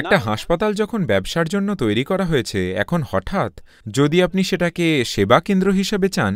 একটা হাসপাতাল যখন ব্যবসার জন্য তৈরি করা হয়েছে এখন হঠাৎ যদি আপনি সেটাকে সেবা কেন্দ্র হিসেবে চান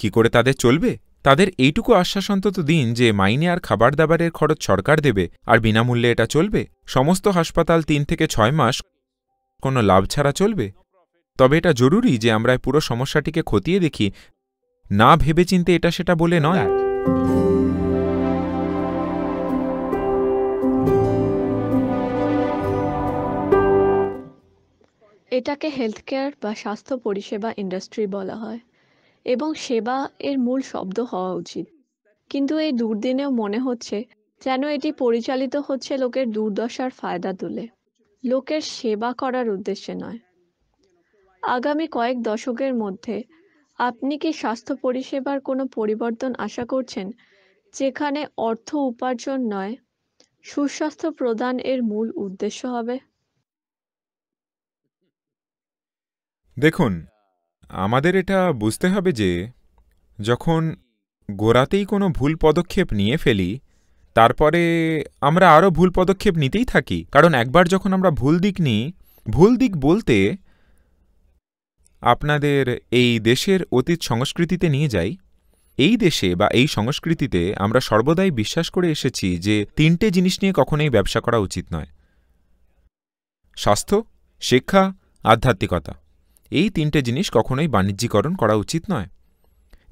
কি করে তাদের চলবে তাদের এইটুকু আশ্বাস অন্তত দিন যে মাইনে আর খাবার দাবারের খরচ সরকার দেবে আর বিনামূল্যে এটা চলবে সমস্ত হাসপাতাল তিন থেকে ছয় মাস কোনো লাভ ছাড়া চলবে তবে এটা জরুরি যে আমরা পুরো সমস্যাটিকে খতিয়ে দেখি না ভেবেচিন্তে এটা সেটা বলে নয় এটাকে হেলথকেয়ার বা স্বাস্থ্য পরিষেবা ইন্ডাস্ট্রি বলা হয় এবং সেবা এর মূল শব্দ হওয়া উচিত কিন্তু এই দুর্দিনেও মনে হচ্ছে যেন এটি পরিচালিত হচ্ছে লোকের দুর্দশার ফায়দা তুলে লোকের সেবা করার উদ্দেশ্যে নয় আগামী কয়েক দশকের মধ্যে আপনি কি স্বাস্থ্য পরিষেবার কোনো পরিবর্তন আশা করছেন যেখানে অর্থ উপার্জন নয় সুস্বাস্থ্য প্রদান এর মূল উদ্দেশ্য হবে দেখুন আমাদের এটা বুঝতে হবে যে যখন গোড়াতেই কোনো ভুল পদক্ষেপ নিয়ে ফেলি তারপরে আমরা আরও ভুল পদক্ষেপ নিতেই থাকি কারণ একবার যখন আমরা ভুল দিক নিই ভুল দিক বলতে আপনাদের এই দেশের অতীত সংস্কৃতিতে নিয়ে যাই এই দেশে বা এই সংস্কৃতিতে আমরা সর্বদাই বিশ্বাস করে এসেছি যে তিনটে জিনিস নিয়ে কখনোই ব্যবসা করা উচিত নয় স্বাস্থ্য শিক্ষা আধ্যাত্মিকতা এই তিনটে জিনিস কখনোই বাণিজ্যিকরণ করা উচিত নয়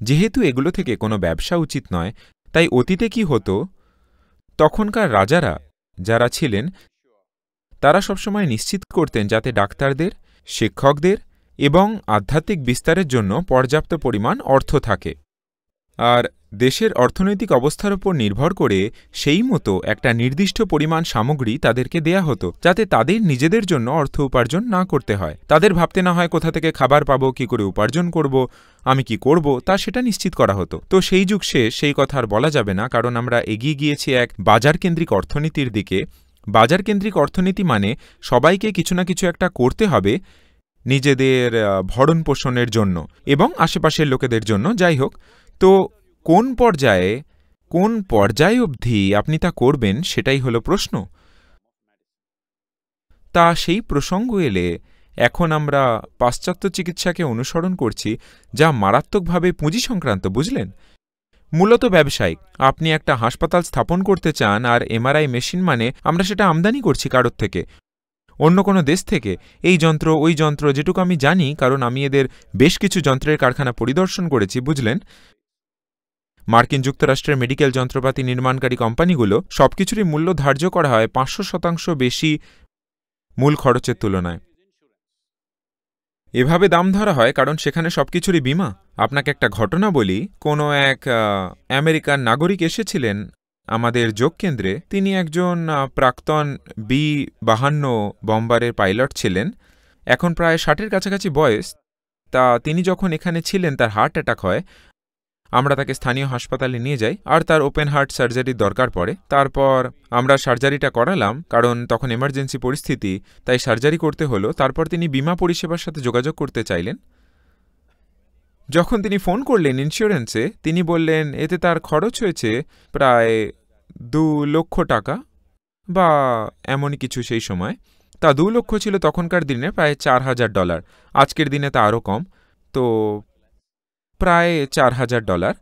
যেহেতু এগুলো থেকে কোনো ব্যবসা উচিত নয় তাই অতীতে কি হতো তখনকার রাজারা যারা ছিলেন তারা সবসময় নিশ্চিত করতেন যাতে ডাক্তারদের শিক্ষকদের এবং আধ্যাত্মিক বিস্তারের জন্য পর্যাপ্ত পরিমাণ অর্থ থাকে আর দেশের অর্থনৈতিক অবস্থার ওপর নির্ভর করে সেই মতো একটা নির্দিষ্ট পরিমাণ সামগ্রী তাদেরকে দেয়া হতো যাতে তাদের নিজেদের জন্য অর্থ উপার্জন না করতে হয় তাদের ভাবতে না হয় কোথা থেকে খাবার পাবো কি করে উপার্জন করব আমি কি করব তা সেটা নিশ্চিত করা হতো তো সেই যুগ শেষ সেই কথা আর বলা যাবে না কারণ আমরা এগিয়ে গিয়েছি এক বাজারকেন্দ্রিক অর্থনীতির দিকে বাজারকেন্দ্রিক অর্থনীতি মানে সবাইকে কিছু না কিছু একটা করতে হবে নিজেদের ভরণ পোষণের জন্য এবং আশেপাশের লোকেদের জন্য যাই হোক তো কোন পর্যায়ে কোন পর্যায় অবধি আপনি তা করবেন সেটাই হলো প্রশ্ন তা সেই প্রসঙ্গ এলে এখন আমরা পাশ্চাত্য চিকিৎসাকে অনুসরণ করছি যা মারাত্মকভাবে পুঁজি সংক্রান্ত বুঝলেন মূলত ব্যবসায়িক আপনি একটা হাসপাতাল স্থাপন করতে চান আর এমআরআই মেশিন মানে আমরা সেটা আমদানি করছি কারোর থেকে অন্য কোনো দেশ থেকে এই যন্ত্র ওই যন্ত্র যেটুকু আমি জানি কারণ আমি এদের বেশ কিছু যন্ত্রের কারখানা পরিদর্শন করেছি বুঝলেন মার্কিন যুক্তরাষ্ট্রের মেডিকেল যন্ত্রপাতি নির্মাণকারী কোম্পানিগুলো সবকিছুরই মূল্য ধার্য করা হয় পাঁচশো শতাংশ বেশি মূল খরচের তুলনায় এভাবে দাম ধরা হয় কারণ সেখানে সবকিছুরই বিমা আপনাকে একটা ঘটনা বলি কোনো এক আমেরিকান নাগরিক এসেছিলেন আমাদের যোগ কেন্দ্রে তিনি একজন প্রাক্তন বি বাহান্ন বম্বারের পাইলট ছিলেন এখন প্রায় ষাটের কাছাকাছি বয়স তা তিনি যখন এখানে ছিলেন তার হার্ট অ্যাটাক হয় আমরা তাকে স্থানীয় হাসপাতালে নিয়ে যাই আর তার ওপেন হার্ট সার্জারির দরকার পড়ে তারপর আমরা সার্জারিটা করালাম কারণ তখন এমার্জেন্সি পরিস্থিতি তাই সার্জারি করতে হলো তারপর তিনি বিমা পরিষেবার সাথে যোগাযোগ করতে চাইলেন যখন তিনি ফোন করলেন ইন্স্যুরেন্সে তিনি বললেন এতে তার খরচ হয়েছে প্রায় দু লক্ষ টাকা বা এমনই কিছু সেই সময় তা দু লক্ষ ছিল তখনকার দিনে প্রায় চার হাজার ডলার আজকের দিনে তা আরও কম তো প্রায় চার হাজার ডলার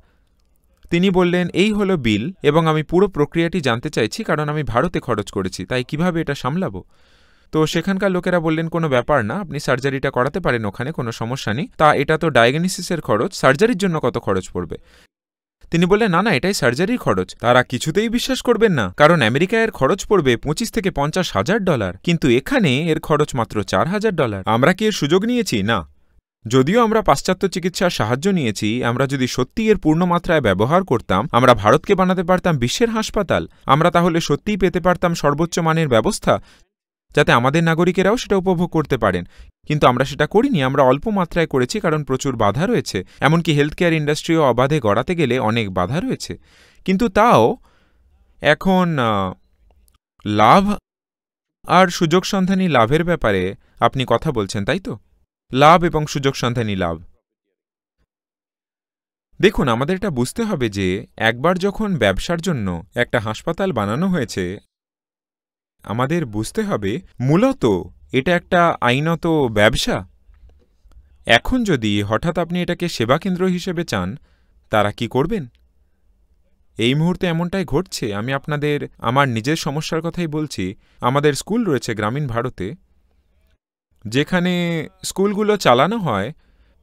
তিনি বললেন এই হলো বিল এবং আমি পুরো প্রক্রিয়াটি জানতে চাইছি কারণ আমি ভারতে খরচ করেছি তাই কিভাবে এটা সামলাব তো সেখানকার লোকেরা বললেন কোনো ব্যাপার না আপনি সার্জারিটা করাতে পারেন ওখানে কোনো সমস্যা নেই তা এটা তো ডায়াগনিসিসের খরচ সার্জারির জন্য কত খরচ পড়বে তিনি বললেন না না এটাই সার্জারির খরচ তারা কিছুতেই বিশ্বাস করবেন না কারণ আমেরিকায় এর খরচ পড়বে পঁচিশ থেকে পঞ্চাশ হাজার ডলার কিন্তু এখানে এর খরচ মাত্র চার হাজার ডলার আমরা কি এর সুযোগ নিয়েছি না যদিও আমরা পাশ্চাত্য চিকিৎসার সাহায্য নিয়েছি আমরা যদি সত্যি এর পূর্ণমাত্রায় ব্যবহার করতাম আমরা ভারতকে বানাতে পারতাম বিশ্বের হাসপাতাল আমরা তাহলে সত্যিই পেতে পারতাম সর্বোচ্চ মানের ব্যবস্থা যাতে আমাদের নাগরিকেরাও সেটা উপভোগ করতে পারেন কিন্তু আমরা সেটা করিনি আমরা অল্প মাত্রায় করেছি কারণ প্রচুর বাধা রয়েছে এমনকি হেলথ কেয়ার ইন্ডাস্ট্রিও অবাধে গড়াতে গেলে অনেক বাধা রয়েছে কিন্তু তাও এখন লাভ আর সুযোগ সন্ধানী লাভের ব্যাপারে আপনি কথা বলছেন তাই তো লাভ এবং সুযোগ সন্ধানী লাভ দেখুন আমাদের এটা বুঝতে হবে যে একবার যখন ব্যবসার জন্য একটা হাসপাতাল বানানো হয়েছে আমাদের বুঝতে হবে মূলত এটা একটা আইনত ব্যবসা এখন যদি হঠাৎ আপনি এটাকে সেবা কেন্দ্র হিসেবে চান তারা কি করবেন এই মুহূর্তে এমনটাই ঘটছে আমি আপনাদের আমার নিজের সমস্যার কথাই বলছি আমাদের স্কুল রয়েছে গ্রামীণ ভারতে যেখানে স্কুলগুলো চালানো হয়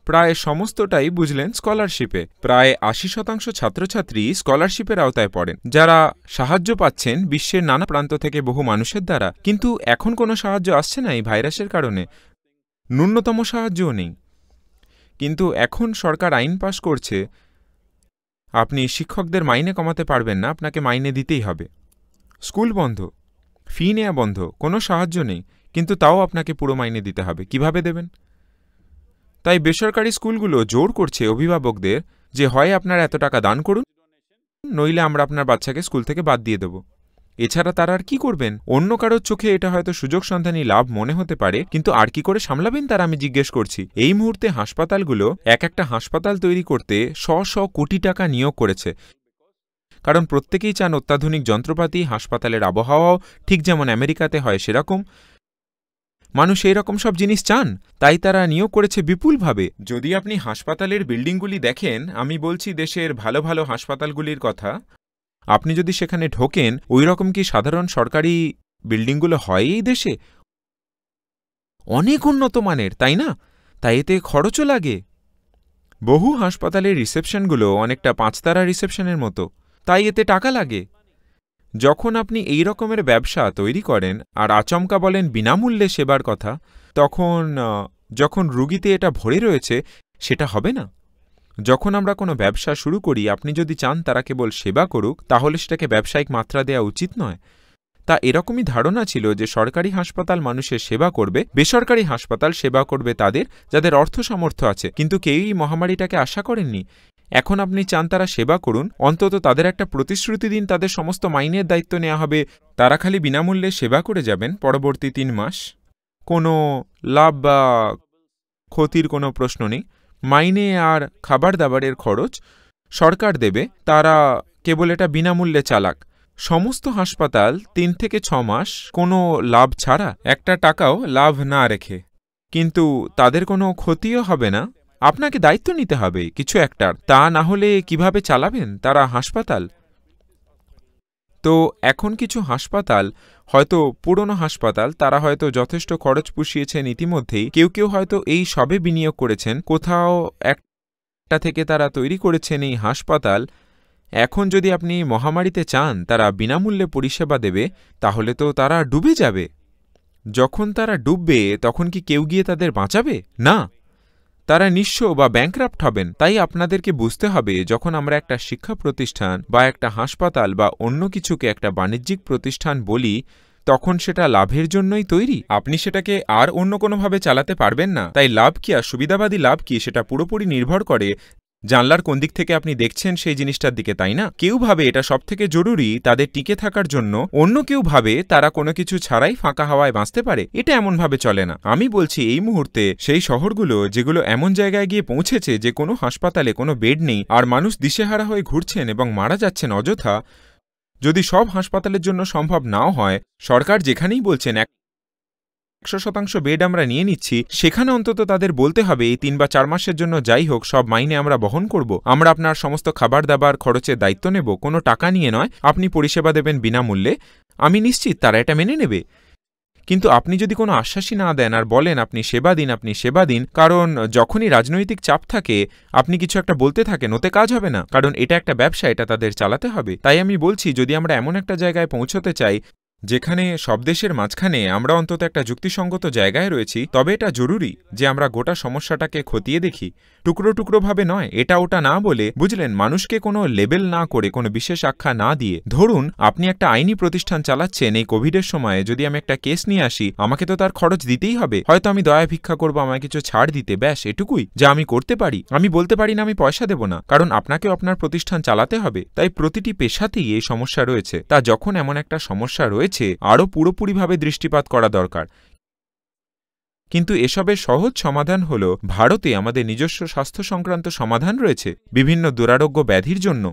প্রায় সমস্তটাই বুঝলেন স্কলারশিপে প্রায় আশি শতাংশ ছাত্রছাত্রী স্কলারশিপের আওতায় পড়েন যারা সাহায্য পাচ্ছেন বিশ্বের নানা প্রান্ত থেকে বহু মানুষের দ্বারা কিন্তু এখন কোনো সাহায্য আসছে না এই ভাইরাসের কারণে ন্যূনতম সাহায্যও নেই কিন্তু এখন সরকার আইন পাশ করছে আপনি শিক্ষকদের মাইনে কমাতে পারবেন না আপনাকে মাইনে দিতেই হবে স্কুল বন্ধ ফি নেয়া বন্ধ কোনো সাহায্য নেই কিন্তু তাও আপনাকে পুরো মাইনে দিতে হবে কিভাবে দেবেন তাই বেসরকারি স্কুলগুলো জোর করছে অভিভাবকদের যে হয় আপনার এত টাকা দান করুন নইলে আমরা আপনার বাচ্চাকে স্কুল থেকে বাদ দিয়ে দেব এছাড়া তারা আর কি করবেন অন্য কারোর চোখে এটা হয়তো সুযোগ সন্ধানী লাভ মনে হতে পারে কিন্তু আর কি করে সামলাবেন তারা আমি জিজ্ঞেস করছি এই মুহূর্তে হাসপাতালগুলো এক একটা হাসপাতাল তৈরি করতে শ শ কোটি টাকা নিয়োগ করেছে কারণ প্রত্যেকেই চান অত্যাধুনিক যন্ত্রপাতি হাসপাতালের আবহাওয়াও ঠিক যেমন আমেরিকাতে হয় সেরকম মানুষ এইরকম সব জিনিস চান তাই তারা নিয়োগ করেছে বিপুলভাবে যদি আপনি হাসপাতালের বিল্ডিংগুলি দেখেন আমি বলছি দেশের ভালো ভালো হাসপাতালগুলির কথা আপনি যদি সেখানে ঢোকেন ওই রকম কি সাধারণ সরকারি বিল্ডিংগুলো হয় এই দেশে অনেক উন্নত মানের তাই না তাই এতে খরচও লাগে বহু হাসপাতালের রিসেপশনগুলো অনেকটা পাঁচতারা রিসেপশনের মতো তাই এতে টাকা লাগে যখন আপনি এই রকমের ব্যবসা তৈরি করেন আর আচমকা বলেন বিনামূল্যে সেবার কথা তখন যখন রুগীতে এটা ভরে রয়েছে সেটা হবে না যখন আমরা কোনো ব্যবসা শুরু করি আপনি যদি চান তারা কেবল সেবা করুক তাহলে সেটাকে ব্যবসায়িক মাত্রা দেওয়া উচিত নয় তা এরকমই ধারণা ছিল যে সরকারি হাসপাতাল মানুষের সেবা করবে বেসরকারি হাসপাতাল সেবা করবে তাদের যাদের অর্থ সামর্থ্য আছে কিন্তু কেউই মহামারীটাকে আশা করেননি এখন আপনি চান তারা সেবা করুন অন্তত তাদের একটা প্রতিশ্রুতি দিন তাদের সমস্ত মাইনের দায়িত্ব নেওয়া হবে তারা খালি বিনামূল্যে সেবা করে যাবেন পরবর্তী তিন মাস কোনো লাভ বা ক্ষতির কোনো প্রশ্ন নেই মাইনে আর খাবার দাবারের খরচ সরকার দেবে তারা কেবল এটা বিনামূল্যে চালাক সমস্ত হাসপাতাল তিন থেকে ছ মাস কোনো লাভ ছাড়া একটা টাকাও লাভ না রেখে কিন্তু তাদের কোনো ক্ষতিও হবে না আপনাকে দায়িত্ব নিতে হবে কিছু একটার তা না হলে কিভাবে চালাবেন তারা হাসপাতাল তো এখন কিছু হাসপাতাল হয়তো পুরনো হাসপাতাল তারা হয়তো যথেষ্ট খরচ পুষিয়েছেন ইতিমধ্যেই কেউ কেউ হয়তো এই সবে বিনিয়োগ করেছেন কোথাও একটা থেকে তারা তৈরি করেছেন এই হাসপাতাল এখন যদি আপনি মহামারীতে চান তারা বিনামূল্যে পরিষেবা দেবে তাহলে তো তারা ডুবে যাবে যখন তারা ডুববে তখন কি কেউ গিয়ে তাদের বাঁচাবে না তারা নিঃস্ব বা ব্যাংক্রাফ্ট হবেন তাই আপনাদেরকে বুঝতে হবে যখন আমরা একটা শিক্ষা প্রতিষ্ঠান বা একটা হাসপাতাল বা অন্য কিছুকে একটা বাণিজ্যিক প্রতিষ্ঠান বলি তখন সেটা লাভের জন্যই তৈরি আপনি সেটাকে আর অন্য কোনোভাবে চালাতে পারবেন না তাই লাভ কি আর সুবিধাবাদী লাভ কি সেটা পুরোপুরি নির্ভর করে জানলার কোন দিক থেকে আপনি দেখছেন সেই জিনিসটার দিকে তাই না কেউ ভাবে এটা থেকে জরুরি তাদের টিকে থাকার জন্য অন্য কেউ ভাবে তারা কোনো কিছু ছাড়াই ফাঁকা হাওয়ায় বাঁচতে পারে এটা এমনভাবে চলে না আমি বলছি এই মুহূর্তে সেই শহরগুলো যেগুলো এমন জায়গায় গিয়ে পৌঁছেছে যে কোনো হাসপাতালে কোনো বেড নেই আর মানুষ দিশেহারা হয়ে ঘুরছেন এবং মারা যাচ্ছেন অযথা যদি সব হাসপাতালের জন্য সম্ভব নাও হয় সরকার যেখানেই বলছেন এক একশো শতাংশ বেড আমরা নিয়ে নিচ্ছি সেখানে অন্তত তাদের বলতে হবে এই তিন বা চার মাসের জন্য যাই হোক সব মাইনে আমরা বহন করব আমরা আপনার সমস্ত খাবার দাবার খরচের দায়িত্ব নেব কোনো টাকা নিয়ে নয় আপনি পরিষেবা দেবেন বিনামূল্যে আমি নিশ্চিত তারা এটা মেনে নেবে কিন্তু আপনি যদি কোনো আশ্বাসই না দেন আর বলেন আপনি সেবা দিন আপনি সেবা দিন কারণ যখনই রাজনৈতিক চাপ থাকে আপনি কিছু একটা বলতে থাকেন ওতে কাজ হবে না কারণ এটা একটা ব্যবসা এটা তাদের চালাতে হবে তাই আমি বলছি যদি আমরা এমন একটা জায়গায় পৌঁছতে চাই যেখানে সব দেশের মাঝখানে আমরা অন্তত একটা যুক্তিসঙ্গত জায়গায় রয়েছি তবে এটা জরুরি যে আমরা গোটা সমস্যাটাকে খতিয়ে দেখি টুকরো টুকরোভাবে নয় এটা ওটা না বলে বুঝলেন মানুষকে কোনো লেবেল না করে কোনো বিশেষ আখ্যা না দিয়ে ধরুন আপনি একটা আইনি প্রতিষ্ঠান চালাচ্ছেন এই কোভিডের সময়ে যদি আমি একটা কেস নিয়ে আসি আমাকে তো তার খরচ দিতেই হবে হয়তো আমি দয়া ভিক্ষা করবো আমায় কিছু ছাড় দিতে ব্যাস এটুকুই যা আমি করতে পারি আমি বলতে পারি না আমি পয়সা দেব না কারণ আপনাকেও আপনার প্রতিষ্ঠান চালাতে হবে তাই প্রতিটি পেশাতেই এই সমস্যা রয়েছে তা যখন এমন একটা সমস্যা রয়েছে রয়েছে আরও পুরোপুরিভাবে দৃষ্টিপাত করা দরকার কিন্তু এসবের সহজ সমাধান হল ভারতে আমাদের নিজস্ব স্বাস্থ্য সংক্রান্ত সমাধান রয়েছে বিভিন্ন দুরারোগ্য ব্যাধির জন্য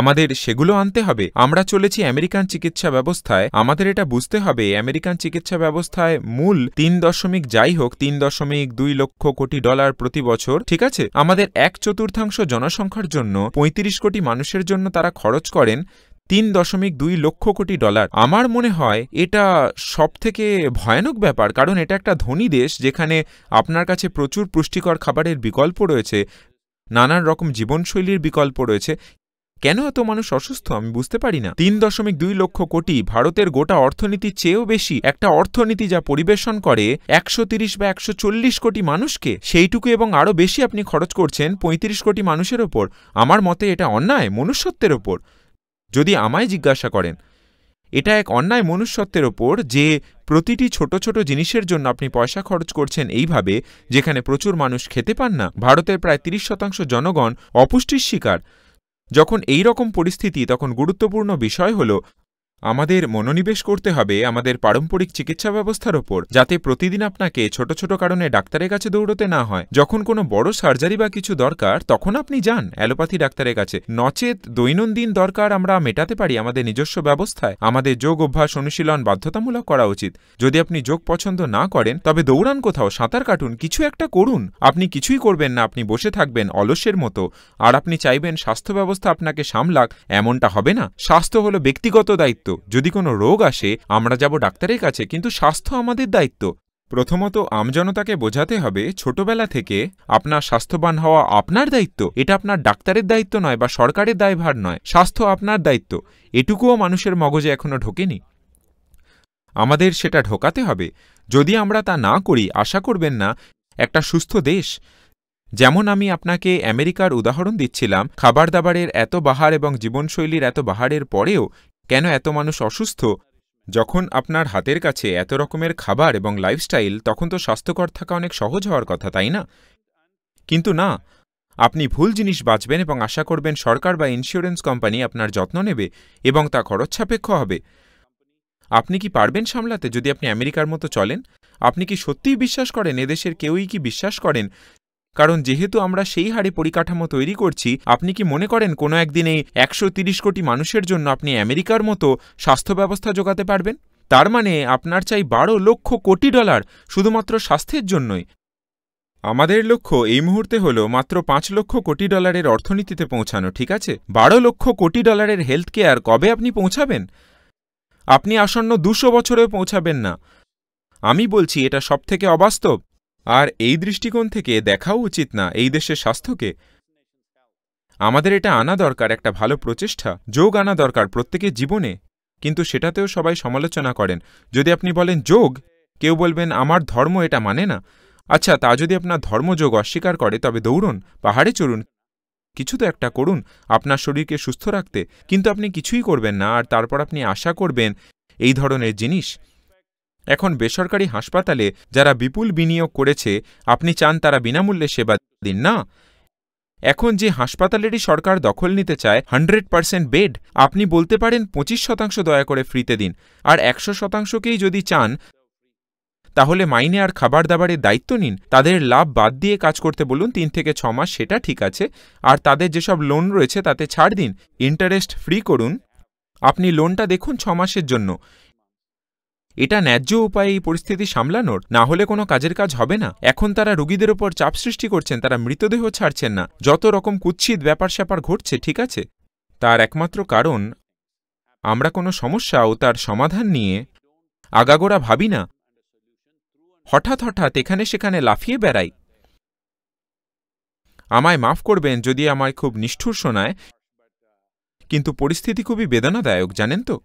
আমাদের সেগুলো আনতে হবে আমরা চলেছি আমেরিকান চিকিৎসা ব্যবস্থায় আমাদের এটা বুঝতে হবে আমেরিকান চিকিৎসা ব্যবস্থায় মূল তিন দশমিক যাই হোক তিন দশমিক দুই লক্ষ কোটি ডলার প্রতি বছর ঠিক আছে আমাদের এক চতুর্থাংশ জনসংখ্যার জন্য ৩৫ কোটি মানুষের জন্য তারা খরচ করেন তিন দশমিক দুই লক্ষ কোটি ডলার আমার মনে হয় এটা সবথেকে ভয়ানক ব্যাপার কারণ এটা একটা ধনী দেশ যেখানে আপনার কাছে প্রচুর পুষ্টিকর খাবারের বিকল্প রয়েছে নানান রকম জীবনশৈলীর বিকল্প রয়েছে কেন এত মানুষ অসুস্থ আমি বুঝতে পারি না তিন দশমিক দুই লক্ষ কোটি ভারতের গোটা অর্থনীতির চেয়েও বেশি একটা অর্থনীতি যা পরিবেশন করে একশো তিরিশ বা একশো চল্লিশ কোটি মানুষকে সেইটুকু এবং আরও বেশি আপনি খরচ করছেন পঁয়ত্রিশ কোটি মানুষের ওপর আমার মতে এটা অন্যায় মনুষ্যত্বের ওপর যদি আমায় জিজ্ঞাসা করেন এটা এক অন্যায় মনুষ্যত্বের ওপর যে প্রতিটি ছোট ছোট জিনিসের জন্য আপনি পয়সা খরচ করছেন এইভাবে যেখানে প্রচুর মানুষ খেতে পান না ভারতের প্রায় তিরিশ শতাংশ জনগণ অপুষ্টির শিকার যখন এই রকম পরিস্থিতি তখন গুরুত্বপূর্ণ বিষয় হল আমাদের মনোনিবেশ করতে হবে আমাদের পারম্পরিক চিকিৎসা ব্যবস্থার ওপর যাতে প্রতিদিন আপনাকে ছোট ছোট কারণে ডাক্তারের কাছে দৌড়তে না হয় যখন কোনো বড় সার্জারি বা কিছু দরকার তখন আপনি যান অ্যালোপ্যাথি ডাক্তারের কাছে নচেত দৈনন্দিন দরকার আমরা মেটাতে পারি আমাদের নিজস্ব ব্যবস্থায় আমাদের যোগ অভ্যাস অনুশীলন বাধ্যতামূলক করা উচিত যদি আপনি যোগ পছন্দ না করেন তবে দৌড়ান কোথাও সাঁতার কাটুন কিছু একটা করুন আপনি কিছুই করবেন না আপনি বসে থাকবেন অলসের মতো আর আপনি চাইবেন স্বাস্থ্য ব্যবস্থা আপনাকে সামলাক এমনটা হবে না স্বাস্থ্য হলো ব্যক্তিগত দায়িত্ব দায়িত্ব যদি কোনো রোগ আসে আমরা যাব ডাক্তারের কাছে কিন্তু স্বাস্থ্য আমাদের দায়িত্ব প্রথমত আমজনতাকে বোঝাতে হবে ছোটবেলা থেকে আপনার স্বাস্থ্যবান হওয়া আপনার দায়িত্ব এটা আপনার ডাক্তারের দায়িত্ব নয় বা সরকারের দায়ভার নয় স্বাস্থ্য আপনার দায়িত্ব এটুকুও মানুষের মগজে এখনও ঢোকেনি আমাদের সেটা ঢোকাতে হবে যদি আমরা তা না করি আশা করবেন না একটা সুস্থ দেশ যেমন আমি আপনাকে আমেরিকার উদাহরণ দিচ্ছিলাম খাবার দাবারের এত বাহার এবং জীবনশৈলীর এত বাহারের পরেও কেন এত মানুষ অসুস্থ যখন আপনার হাতের কাছে এত রকমের খাবার এবং লাইফস্টাইল তখন তো স্বাস্থ্যকর থাকা অনেক সহজ হওয়ার কথা তাই না কিন্তু না আপনি ভুল জিনিস বাঁচবেন এবং আশা করবেন সরকার বা ইন্স্যুরেন্স কোম্পানি আপনার যত্ন নেবে এবং তা খরচ সাপেক্ষ হবে আপনি কি পারবেন সামলাতে যদি আপনি আমেরিকার মতো চলেন আপনি কি সত্যিই বিশ্বাস করেন এদেশের কেউই কি বিশ্বাস করেন কারণ যেহেতু আমরা সেই হারে পরিকাঠামো তৈরি করছি আপনি কি মনে করেন কোনো একদিনে একশো কোটি মানুষের জন্য আপনি আমেরিকার মতো স্বাস্থ্য ব্যবস্থা যোগাতে পারবেন তার মানে আপনার চাই বারো লক্ষ কোটি ডলার শুধুমাত্র স্বাস্থ্যের জন্যই আমাদের লক্ষ্য এই মুহূর্তে হল মাত্র পাঁচ লক্ষ কোটি ডলারের অর্থনীতিতে পৌঁছানো ঠিক আছে বারো লক্ষ কোটি ডলারের হেলথ কেয়ার কবে আপনি পৌঁছাবেন আপনি আসন্ন দুশো বছরেও পৌঁছাবেন না আমি বলছি এটা সবথেকে অবাস্তব আর এই দৃষ্টিকোণ থেকে দেখাও উচিত না এই দেশের স্বাস্থ্যকে আমাদের এটা আনা দরকার একটা ভালো প্রচেষ্টা যোগ আনা দরকার প্রত্যেকের জীবনে কিন্তু সেটাতেও সবাই সমালোচনা করেন যদি আপনি বলেন যোগ কেউ বলবেন আমার ধর্ম এটা মানে না আচ্ছা তা যদি আপনার ধর্মযোগ অস্বীকার করে তবে দৌড়ুন পাহাড়ে চড়ুন কিছু তো একটা করুন আপনার শরীরকে সুস্থ রাখতে কিন্তু আপনি কিছুই করবেন না আর তারপর আপনি আশা করবেন এই ধরনের জিনিস এখন বেসরকারি হাসপাতালে যারা বিপুল বিনিয়োগ করেছে আপনি চান তারা বিনামূল্যে সেবা দিন না এখন যে হাসপাতালেরই সরকার দখল নিতে চায় হান্ড্রেড পার্সেন্ট বেড আপনি বলতে পারেন পঁচিশ শতাংশ দয়া করে ফ্রিতে দিন আর একশো শতাংশকেই যদি চান তাহলে মাইনে আর খাবার দাবারের দায়িত্ব নিন তাদের লাভ বাদ দিয়ে কাজ করতে বলুন তিন থেকে ছ মাস সেটা ঠিক আছে আর তাদের যেসব লোন রয়েছে তাতে ছাড় দিন ইন্টারেস্ট ফ্রি করুন আপনি লোনটা দেখুন ছ মাসের জন্য এটা ন্যায্য উপায়ে এই পরিস্থিতি সামলানোর না হলে কোনো কাজের কাজ হবে না এখন তারা রুগীদের ওপর চাপ সৃষ্টি করছেন তারা মৃতদেহ ছাড়ছেন না যত রকম কুৎসিত ব্যাপার স্যাপার ঘটছে ঠিক আছে তার একমাত্র কারণ আমরা কোনো সমস্যা ও তার সমাধান নিয়ে আগাগোড়া ভাবি না হঠাৎ হঠাৎ এখানে সেখানে লাফিয়ে বেড়াই আমায় মাফ করবেন যদি আমায় খুব নিষ্ঠুর শোনায় কিন্তু পরিস্থিতি খুবই বেদনাদায়ক জানেন তো